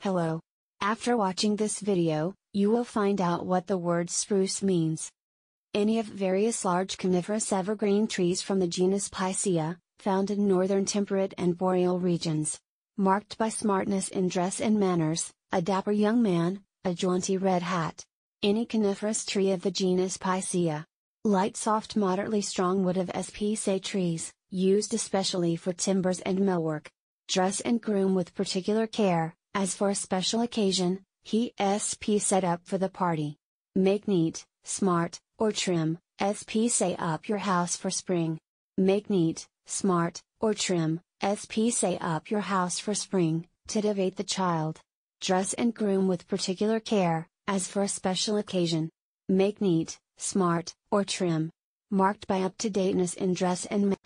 Hello. After watching this video, you will find out what the word spruce means. Any of various large coniferous evergreen trees from the genus Picea, found in northern temperate and boreal regions. Marked by smartness in dress and manners, a dapper young man, a jaunty red hat. Any coniferous tree of the genus Picea. Light soft moderately strong wood of Spicae trees, used especially for timbers and millwork. Dress and groom with particular care, as for a special occasion, he SP set up for the party. Make neat, smart, or trim, SP say up your house for spring. Make neat, smart, or trim, SP say up your house for spring, titivate the child. Dress and groom with particular care, as for a special occasion. Make neat, smart, or trim. Marked by up-to-dateness in dress and